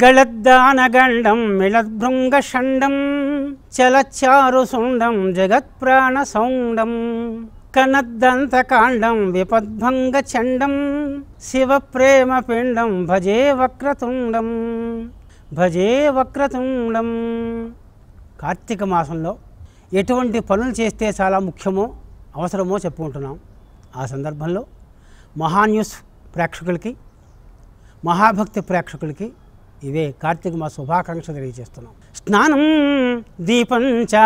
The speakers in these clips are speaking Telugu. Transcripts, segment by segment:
గళద్దానగండం మిళద్భృంగండం చలచారు సుండం జగత్ప్రాణ సౌండం కనద్దంతకాండం విపద్భంగ చండం ప్రేమ పిండం భజే వక్రతుండం భజే వక్రతుండం కార్తీక మాసంలో ఎటువంటి పనులు చేస్తే చాలా ముఖ్యమో అవసరమో చెప్పుకుంటున్నాం ఆ సందర్భంలో మహాన్యూస్ ప్రేక్షకులకి మహాభక్తి ప్రేక్షకులకి ఇవే కార్తీక మా శుభాకాంక్ష తెలియజేస్తున్నాం స్నానం దీపం చ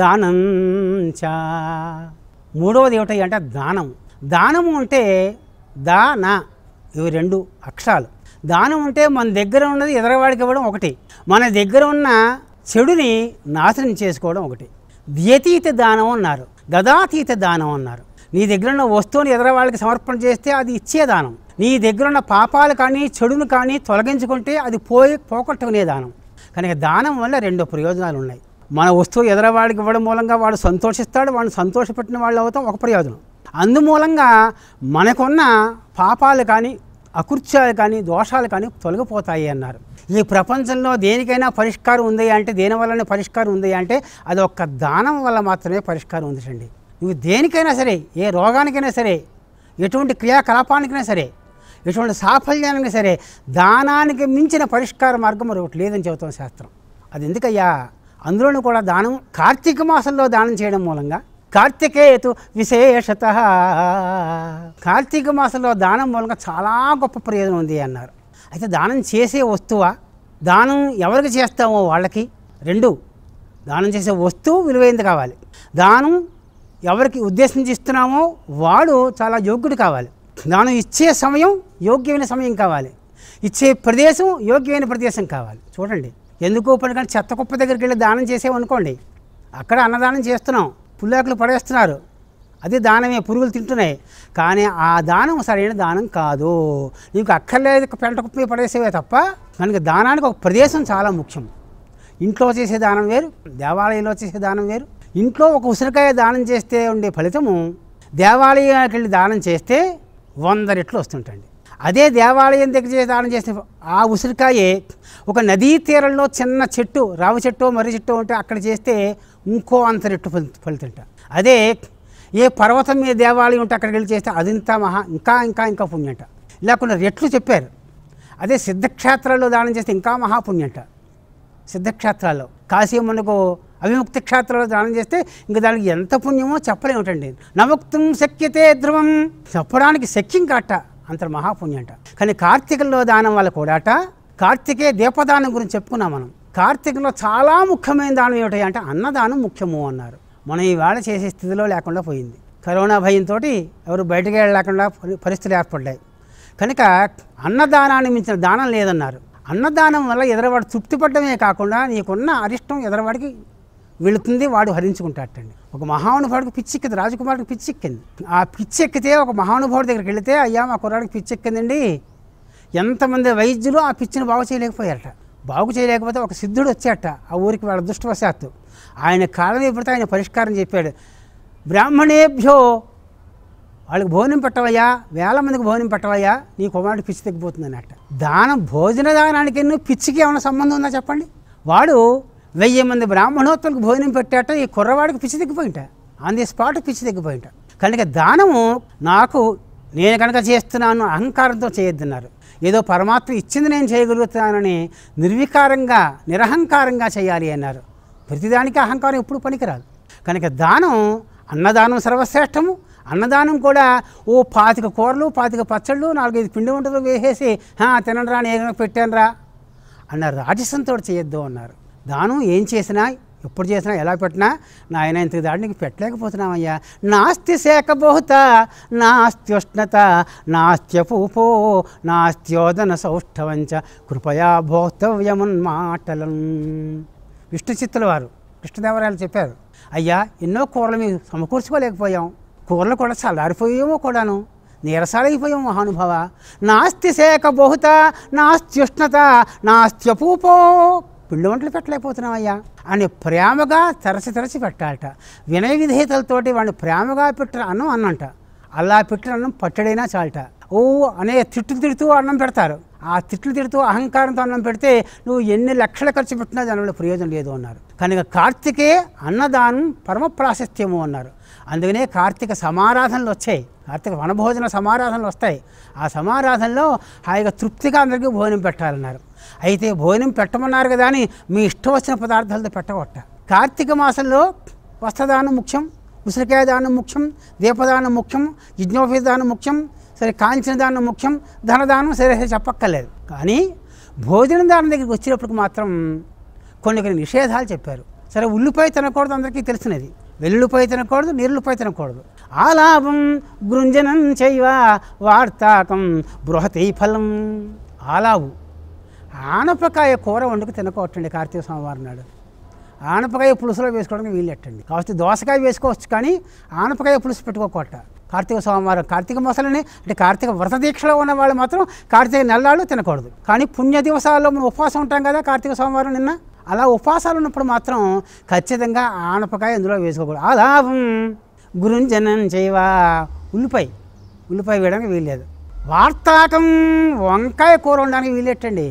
దానం చ మూడవది ఏమిటి అంటే దానం దానము అంటే దాన ఇవి రెండు అక్షరాలు దానం అంటే మన దగ్గర ఉన్నది ఎదరవాడికి ఇవ్వడం ఒకటి మన దగ్గర ఉన్న చెడుని నాశనం చేసుకోవడం ఒకటి వ్యతీత దానం అన్నారు గదాతీత దానం అన్నారు నీ దగ్గర ఉన్న వస్తువుని ఎదరవాళ్ళకి సమర్పణ చేస్తే అది ఇచ్చే దానం నీ దగ్గరున్న పాపాలు కానీ చెడును కానీ తొలగించుకుంటే అది పోయి పోగొట్టుకునే దానం కనుక దానం వల్ల రెండు ప్రయోజనాలు ఉన్నాయి మన వస్తువు ఎదరవాడికి ఇవ్వడం మూలంగా వాడు సంతోషిస్తాడు వాడిని సంతోషపెట్టిన వాళ్ళు అవుతాం ఒక ప్రయోజనం అందుమూలంగా మనకున్న పాపాలు కానీ అకృత్యాలు కానీ దోషాలు కానీ తొలగిపోతాయి అన్నారు ఈ ప్రపంచంలో దేనికైనా పరిష్కారం ఉంది అంటే దేని వల్లనే పరిష్కారం ఉంది అంటే అది ఒక్క దానం వల్ల మాత్రమే పరిష్కారం ఉందండి నువ్వు దేనికైనా సరే ఏ రోగానికైనా సరే ఎటువంటి క్రియాకలాపానికైనా సరే ఎటువంటి సాఫల్యానికి సరే దానానికి మించిన పరిష్కార మార్గం మరొకటి లేదని చెబుతాం శాస్త్రం అది ఎందుకయ్యా అందులోనూ కూడా దానం కార్తీక మాసంలో దానం చేయడం మూలంగా కార్తికేయతు విశేషత కార్తీక మాసంలో దానం మూలంగా చాలా గొప్ప ప్రయోజనం ఉంది అన్నారు అయితే దానం చేసే వస్తువా దానం ఎవరికి చేస్తామో వాళ్ళకి రెండు దానం చేసే వస్తువు విలువైంది కావాలి దానం ఎవరికి ఉద్దేశించి ఇస్తున్నామో వాడు చాలా యోగ్యుడు కావాలి దానం ఇచ్చే సమయం యోగ్యమైన సమయం కావాలి ఇచ్చే ప్రదేశం యోగ్యమైన ప్రదేశం కావాలి చూడండి ఎందుకో పని చెత్త కుప్ప దగ్గరికి వెళ్ళి దానం చేసేవనుకోండి అక్కడ అన్నదానం చేస్తున్నాం పుల్లాకులు పడేస్తున్నారు అది దానమే పురుగులు తింటున్నాయి కానీ ఆ దానం సరైన దానం కాదు నీకు అక్కర్లేదు పెంట కుప్పి పడేసేవే తప్ప మనకి దానానికి ఒక ప్రదేశం చాలా ముఖ్యం ఇంట్లో చేసే దానం వేరు దేవాలయంలో చేసే దానం వేరు ఇంట్లో ఒక ఉసిరికాయ దానం చేస్తే ఉండే ఫలితము దేవాలయానికి వెళ్ళి దానం చేస్తే వంద రెట్లు వస్తుంటండి అదే దేవాలయం దగ్గర దానం చేసిన ఆ ఉసిరికాయే ఒక నదీ తీరంలో చిన్న చెట్టు రావి చెట్టు మర్రి చెట్టు ఉంటే అక్కడ చేస్తే ఇంకో అంత రెట్టు ఫలితంట అదే ఏ పర్వతం మీద దేవాలయం ఉంటే అక్కడికి వెళ్ళి చేస్తే అదింత మహా ఇంకా ఇంకా ఇంకా పుణ్యంట ఇలా కొన్ని రెట్లు చెప్పారు అదే సిద్ధక్షేత్రాల్లో దానం చేస్తే ఇంకా మహాపుణ్యంట సిద్ధక్షేత్రాల్లో కాశీ మనకు అవిముక్తి క్షేత్రంలో దానం చేస్తే ఇంకా దానికి ఎంత పుణ్యమో చెప్పలేమటండి నవక్తం శక్యతే ధ్రువం చెప్పడానికి శక్యం కాట అంత మహాపుణ్యం అంట కానీ కార్తీకంలో దానం వల్ల కూడాట కార్తీకే దీపదానం గురించి చెప్పుకున్నాం మనం కార్తీకంలో చాలా ముఖ్యమైన దానం ఏమిటాయి అంటే అన్నదానం ముఖ్యము అన్నారు మనం ఈవేళ చేసే స్థితిలో లేకుండా పోయింది కరోనా భయంతో ఎవరు బయటకు వెళ్ళలేకుండా పరిస్థితులు ఏర్పడ్డాయి కనుక అన్నదానాన్ని మించిన దానం లేదన్నారు అన్నదానం వల్ల ఎదరవాడు తృప్తి పడ్డమే కాకుండా నీకున్న అరిష్టం ఎదరవాడికి వెళుతుంది వాడు హరించుకుంటాటండి ఒక మహానుభావుడికి పిచ్చెక్కింది రాజకుమారుడికి పిచ్చెక్కింది ఆ పిచ్చెక్కితే ఒక మహానుభావుడి దగ్గరికి వెళితే అయ్యా మా కుర్రాడికి పిచ్చెక్కిందండి ఎంతమంది వైద్యులు ఆ పిచ్చిని బాగు చేయలేకపోయారట బాగు చేయలేకపోతే ఒక సిద్ధుడు వచ్చాట ఆ ఊరికి వాళ్ళ దుష్టవశాత్తు ఆయన కాలం ఇప్పుడు ఆయన పరిష్కారం చెప్పాడు బ్రాహ్మణేభ్యో వాళ్ళకి భోజనం పెట్టవయ్యా వేల మందికి భోజనం పెట్టవయ్యా నీ కుమారుడు పిచ్చి తగ్గిపోతుంది అన్నట్ట దానం భోజన దానానికి ఎన్నో పిచ్చికి ఏమైనా సంబంధం ఉందా చెప్పండి వాడు వెయ్యి మంది బ్రాహ్మణోత్తులకు భోజనం పెట్టాట ఈ కుర్రవాడికి పిచ్చి దిగిపోయింట ఆన్ ది స్పాట్ పిచ్చి దిగిపోయింట కనుక దానము నాకు నేను కనుక చేస్తున్నాను అహంకారంతో చేయొద్దున్నారు ఏదో పరమాత్మ ఇచ్చింది నేను చేయగలుగుతానని నిర్వికారంగా నిరహంకారంగా చేయాలి అన్నారు ప్రతిదానికి అహంకారం ఎప్పుడు పనికిరాదు కనుక దానం అన్నదానం సర్వశ్రేష్టము అన్నదానం కూడా ఓ పాతిక కూరలు పాతిక పచ్చళ్ళు నాలుగైదు పిండి వంటలు వేసేసి తినరా నేను పెట్టానరా అన్న అన్నారు రాజసంతో చేయొద్దు అన్నారు దానం ఏం చేసినా ఎప్పుడు చేసినా ఎలా పెట్టినా నాయన ఇంతకు దాడి నీకు పెట్టలేకపోతున్నామయ్యా నాస్తి శేఖబోహుత నాస్త్యుష్ణత నాస్త్యపూపో నాస్త్యోదన సౌష్ఠవంచ కృపయా భోక్తవ్యమున్ మాటలం విష్ణు చిత్తుల వారు కృష్ణదేవరాయలు చెప్పారు అయ్యా ఎన్నో కూరలు మేము సమకూర్చుకోలేకపోయాం కూరలు కూడా చల్లారిపోయేమో కూడాను నీరసాలైపోయాం మహానుభవ నాస్తి శేఖ బహుత నాస్త్యుష్ణత నాస్త్యపూపో పిండి వంటలు పెట్టలేకపోతున్నామయ్యా అని ప్రేమగా తెరచి తెరచి పెట్టాలట వినయ విధేయతలతోటి వాడిని ప్రేమగా పెట్టిన అన్నం అన్నంట అలా పెట్టిన అన్నం పట్టడైనా చాలట ఓ అనే తిట్లు తిడుతూ అన్నం పెడతారు ఆ తిట్లు తిడుతూ అహంకారంతో అన్నం పెడితే నువ్వు ఎన్ని లక్షలు ఖర్చు పెట్టినా దానివల్ల ప్రయోజనం లేదు అన్నారు కనుక కార్తీకే అన్నదానం పరమ ప్రాశస్త్యము అన్నారు అందుకనే కార్తీక సమారాధనలు వచ్చాయి కార్తీక వనభోజన సమారాధనలు వస్తాయి ఆ సమారాధనలో హాయిగా తృప్తిగా అందరికీ భోజనం పెట్టాలన్నారు అయితే భోజనం పెట్టమన్నారు కదా అని మీ ఇష్టం వచ్చిన పదార్థాలతో పెట్టగొట్ట కార్తీక మాసంలో వస్త్రదానం ముఖ్యం ఉసిరికాయ దానం ముఖ్యం దీపదానం ముఖ్యం యజ్ఞోపేత దానం ముఖ్యం సరే కాంచిన దానం ముఖ్యం ధనదానం సరే సరే చెప్పక్కర్లేదు కానీ భోజనం దానం దగ్గరికి వచ్చేటప్పటికి మాత్రం కొన్ని కొన్ని నిషేధాలు చెప్పారు సరే ఉల్లిపాయ తినకూడదు అందరికీ తెలిసినది వెల్లుల్లిపాయ తినకూడదు నీళ్ళుపాయ తినకూడదు లాభం గృంజనం చేయవ వార్తాకం బృహతీ ఫలం ఆలావు ఆనపకాయ కూర వండుకు తినకోవచ్చండి కార్తీక సోమవారం నాడు ఆనపకాయ పులుసులో వేసుకోవడానికి వీలెట్టండి కాబట్టి దోసకాయ వేసుకోవచ్చు కానీ ఆనపకాయ పులుసు పెట్టుకోకోట కార్తీక సోమవారం కార్తీక మొసలని అంటే కార్తీక వ్రత దీక్షలో ఉన్న వాళ్ళు మాత్రం కార్తీక నెలలు తినకూడదు కానీ పుణ్య దివసాల్లో మనం ఉపవాసం ఉంటాం కదా కార్తీక సోమవారం నిన్న అలా ఉపవాసాలు ఉన్నప్పుడు మాత్రం ఖచ్చితంగా ఆనపకాయ ఇందులో వేసుకోకూడదు అలాభం గురుంజనం చేయవా ఉల్లిపాయ ఉల్లిపాయ వేయడానికి వీల్లేదు వార్తాకం వంకాయ కూర ఉండడానికి వీలెట్టండి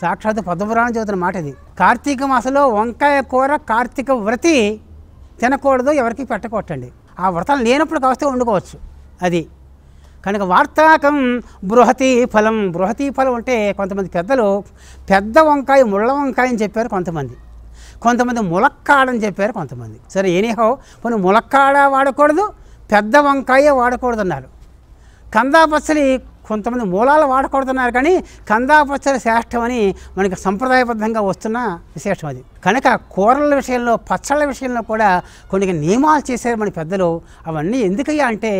సాక్షాత్ పద్మపురాణం చదువుతున్న మాట ఇది కార్తీక మాసంలో వంకాయ కూర కార్తీక వ్రతి తినకూడదు ఎవరికి పెట్టకూడండి ఆ వ్రతం లేనప్పుడు కావస్తే వండుకోవచ్చు అది కనుక వార్తాకం బృహతి ఫలం బృహతి ఫలం అంటే కొంతమంది పెద్దలు పెద్ద వంకాయ ముళ్ళ వంకాయ అని చెప్పారు కొంతమంది కొంతమంది ములక్కాడని చెప్పారు కొంతమంది సరే ఎనీహో కొన్ని ములక్కాడ వాడకూడదు పెద్ద వంకాయ వాడకూడదు అన్నారు కందా కొంతమంది మూలాలు వాడకూడదున్నారు కానీ కందాపచ్చడి శ్రేష్టం అని మనకి సంప్రదాయబద్ధంగా వస్తున్న విశేషం అది కనుక కూరల విషయంలో పచ్చళ్ళ విషయంలో కూడా కొన్ని నియమాలు చేశారు మన పెద్దలు అవన్నీ ఎందుకయ్యా అంటే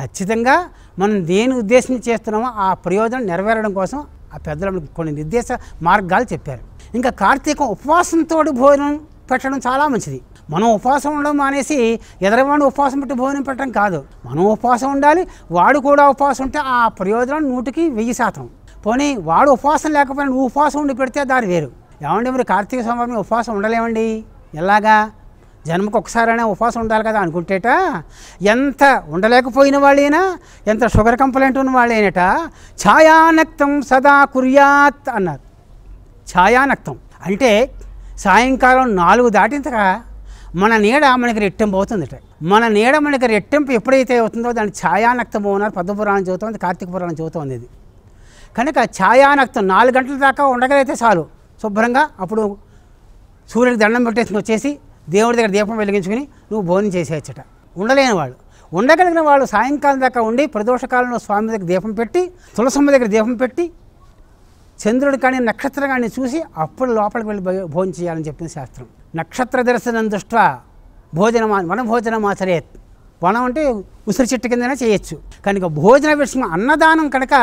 ఖచ్చితంగా మనం దేని ఉద్దేశం చేస్తున్నామో ఆ ప్రయోజనం నెరవేరడం కోసం ఆ పెద్దలు మనకి కొన్ని నిర్దేశ మార్గాలు చెప్పారు ఇంకా కార్తీకం ఉపవాసంతో భోజనం పెట్టడం చాలా మంచిది మనం ఉపవాసం ఉండడం మానేసి ఎదరవాడిని ఉపవాసం పెట్టి భోజనం పెట్టడం కాదు మనం ఉపవాసం ఉండాలి వాడు కూడా ఉపవాసం ఉంటే ఆ ప్రయోజనం నూటికి వెయ్యి శాతం పోనీ వాడు ఉపవాసం లేకపోయినా నువ్వు ఉపవాసం ఉండి పెడితే దాని వేరు ఏమండి మరి కార్తీక స్వామి ఉపవాసం ఉండలేమండి ఎలాగా జన్మకు ఒకసారైనా ఉపవాసం ఉండాలి కదా అనుకుంటేట ఎంత ఉండలేకపోయిన వాళ్ళైనా ఎంత షుగర్ కంప్లైంట్ ఉన్న వాళ్ళైనట ఛాయానక్తం సదా కుర్యాత్ అన్నారు ఛాయానక్తం అంటే సాయంకాలం నాలుగు దాటింతగా మన నీడ మనకి రెట్టింపు అవుతుంది మన నీడ మనకి రెట్టింపు ఎప్పుడైతే అవుతుందో దాని ఛాయానక్తం అన్నారు పద్మ పురాణం చదువుతుంది కార్తీక పురాణం చదువుతుంది ఇది కనుక ఛాయానక్తం నాలుగు గంటల దాకా ఉండగలిగితే చాలు శుభ్రంగా అప్పుడు సూర్యుడికి దండం పెట్టేసుకుని వచ్చేసి దేవుడి దగ్గర దీపం వెలిగించుకుని నువ్వు భోజనం చేసేయచ్చట ఉండలేని వాళ్ళు ఉండగలిగిన వాళ్ళు సాయంకాలం దాకా ఉండి ప్రదోషకాలంలో స్వామి దగ్గర దీపం పెట్టి తులసమ్మ దగ్గర దీపం పెట్టి చంద్రుడు కానీ నక్షత్రం కానీ చూసి అప్పుడు లోపలికి వెళ్ళి భోజనం చేయాలని చెప్పింది శాస్త్రం నక్షత్ర దర్శనం దృష్ట్యా భోజనం భోజనం ఆచరే వనం అంటే ఉసిరి చెట్టు కిందనే చేయొచ్చు కనుక భోజన విషయం అన్నదానం కనుక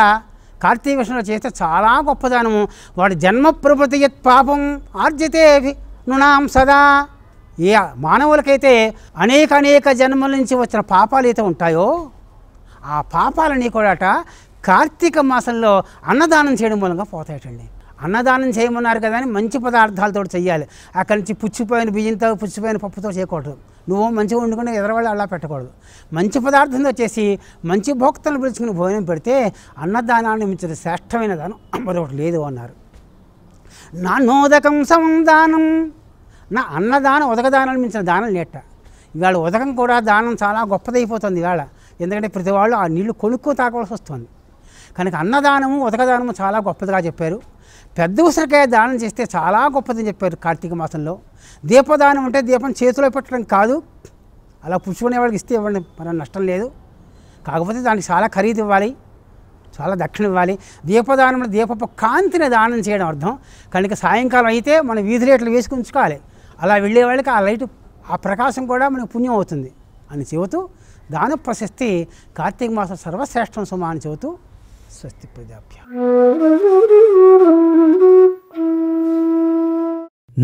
కార్తీక విషయంలో చేస్తే చాలా గొప్పదానము వాడు జన్మ ప్రభృతి యత్ పాపం ఆర్జితే నునాం సదా ఏ మానవులకైతే అనేక అనేక జన్మల నుంచి వచ్చిన పాపాలు అయితే ఉంటాయో ఆ పాపాలని కూడా కార్తీక మాసంలో అన్నదానం చేయడం మూలంగా పోతాయటండి అన్నదానం చేయమన్నారు కదా అని మంచి పదార్థాలతో చేయాలి అక్కడి నుంచి పుచ్చిపోయిన బియ్యంతో పుచ్చిపోయిన పప్పుతో చేయకూడదు నువ్వు మంచిగా వండుకుని ఎదరవాళ్ళు అలా పెట్టకూడదు మంచి పదార్థంతో చేసి మంచి భోక్తలు పిలుచుకుని భోజనం పెడితే అన్నదానాన్ని మించిన శ్రేష్టమైన దానం మరొకటి లేదు అన్నారు నా నోదకం దానం నా అన్నదానం ఉదకదానాన్ని మించిన దానం లేట ఇవాళ ఉదకం కూడా దానం చాలా గొప్పదైపోతుంది ఇవాళ ఎందుకంటే ప్రతి వాళ్ళు ఆ నీళ్లు కొనుక్కు తాకవలసి వస్తుంది కనుక అన్నదానము ఉదకదానము చాలా గొప్పదిగా చెప్పారు పెద్ద ఉసిరికాయ దానం చేస్తే చాలా గొప్పదని చెప్పారు కార్తీక మాసంలో దీపదానం ఉంటే దీపం చేతిలో పెట్టడం కాదు అలా పుచ్చుకునే వాళ్ళకి ఇస్తే ఇవ్వండి మన నష్టం లేదు కాకపోతే దానికి చాలా ఖరీదు ఇవ్వాలి చాలా దక్షిణ ఇవ్వాలి దీపదానంలో దీపపు కాంతిని దానం చేయడం అర్థం కనుక సాయంకాలం అయితే మనం వీధి రేట్లు వేసుకుంచుకోవాలి అలా వెళ్ళే వాళ్ళకి ఆ లైట్ ఆ ప్రకాశం కూడా మనకు పుణ్యం అవుతుంది అని చెబుతూ దాన ప్రశస్తి కార్తీక మాసం సర్వశ్రేష్టం సుమా అని చెబుతూ స్వస్తి ప్రజాభ్య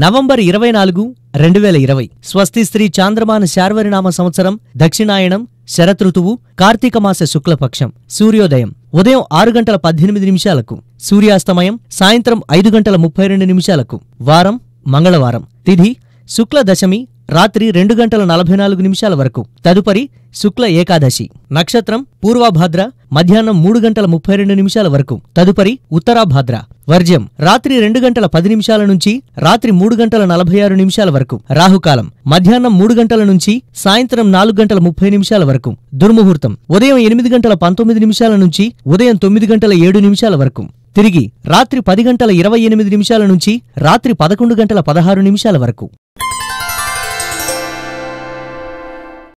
నవంబర్ ఇరవై నాలుగు రెండు వేల ఇరవై స్వస్తి స్త్రీ చాంద్రమాన శార్వరినామ సంవత్సరం దక్షిణాయనం శరతృతువు కార్తీక మాస శుక్లపక్షం సూర్యోదయం ఉదయం ఆరు గంటల పద్దెనిమిది నిమిషాలకు సూర్యాస్తమయం సాయంత్రం ఐదు గంటల ముప్పై రెండు నిమిషాలకు వారం మంగళవారం తిథి శుక్ల దశమి రాత్రి రెండు గంటల నలభై నాలుగు నిమిషాల వరకు తదుపరి శుక్ల ఏకాదశి నక్షత్రం పూర్వభాద్ర మధ్యాహ్నం మూడు గంటల ముప్పై రెండు నిమిషాల వరకు తదుపరి ఉత్తరాభాద్ర వర్జ్యం రాత్రి రెండు గంటల పది నిమిషాల నుంచి రాత్రి మూడు గంటల నలభై ఆరు నిమిషాల వరకు రాహుకాలం మధ్యాహ్నం మూడు గంటల నుంచి సాయంత్రం నాలుగు గంటల ముప్పై నిమిషాల వరకు దుర్ముహూర్తం ఉదయం ఎనిమిది గంటల పంతొమ్మిది నిమిషాల నుంచి ఉదయం తొమ్మిది గంటల ఏడు నిమిషాల వరకు తిరిగి రాత్రి పది గంటల ఇరవై ఎనిమిది నిమిషాల నుంచి రాత్రి పదకొండు గంటల పదహారు నిమిషాల వరకు